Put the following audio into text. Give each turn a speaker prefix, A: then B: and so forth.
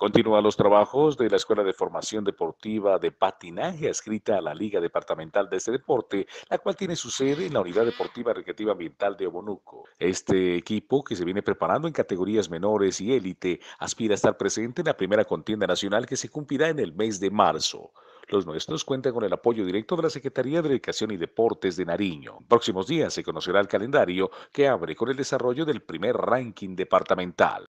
A: Continúan los trabajos de la Escuela de Formación Deportiva de Patinaje, adscrita a la Liga Departamental de este deporte, la cual tiene su sede en la Unidad Deportiva Recreativa Ambiental de Obonuco. Este equipo, que se viene preparando en categorías menores y élite, aspira a estar presente en la primera contienda nacional que se cumplirá en el mes de marzo. Los nuestros cuentan con el apoyo directo de la Secretaría de Educación y Deportes de Nariño. próximos días se conocerá el calendario que abre con el desarrollo del primer ranking departamental.